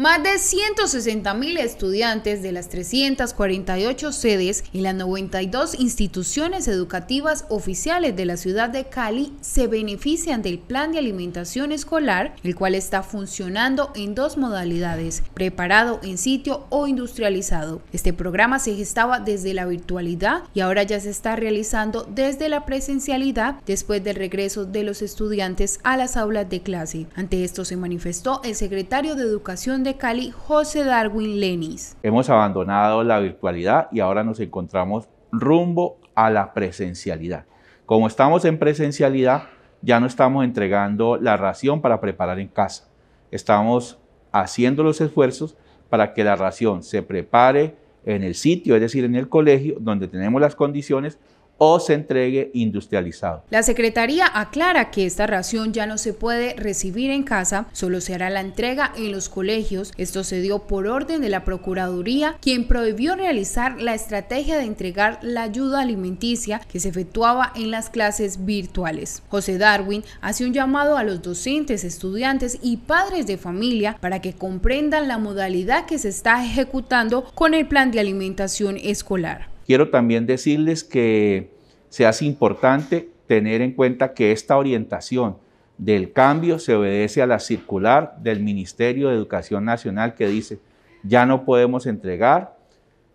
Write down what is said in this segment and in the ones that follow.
Más de 160 mil estudiantes de las 348 sedes y las 92 instituciones educativas oficiales de la ciudad de Cali se benefician del plan de alimentación escolar, el cual está funcionando en dos modalidades, preparado en sitio o industrializado. Este programa se gestaba desde la virtualidad y ahora ya se está realizando desde la presencialidad después del regreso de los estudiantes a las aulas de clase. Ante esto se manifestó el secretario de Educación de Cali, José Darwin Lenis. Hemos abandonado la virtualidad y ahora nos encontramos rumbo a la presencialidad. Como estamos en presencialidad, ya no estamos entregando la ración para preparar en casa. Estamos haciendo los esfuerzos para que la ración se prepare en el sitio, es decir, en el colegio, donde tenemos las condiciones o se entregue industrializado. La Secretaría aclara que esta ración ya no se puede recibir en casa, solo se hará la entrega en los colegios. Esto se dio por orden de la Procuraduría, quien prohibió realizar la estrategia de entregar la ayuda alimenticia que se efectuaba en las clases virtuales. José Darwin hace un llamado a los docentes, estudiantes y padres de familia para que comprendan la modalidad que se está ejecutando con el plan de alimentación escolar. Quiero también decirles que se hace importante tener en cuenta que esta orientación del cambio se obedece a la circular del Ministerio de Educación Nacional que dice, ya no podemos entregar,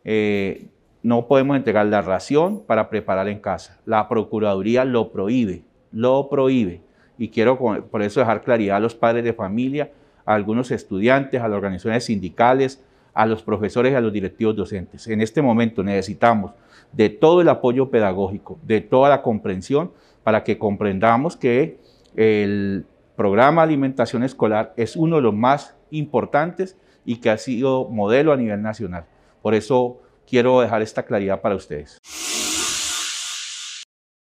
eh, no podemos entregar la ración para preparar en casa. La Procuraduría lo prohíbe, lo prohíbe. Y quiero por eso dejar claridad a los padres de familia, a algunos estudiantes, a las organizaciones sindicales, a los profesores y a los directivos docentes. En este momento necesitamos de todo el apoyo pedagógico, de toda la comprensión, para que comprendamos que el programa de alimentación escolar es uno de los más importantes y que ha sido modelo a nivel nacional. Por eso quiero dejar esta claridad para ustedes.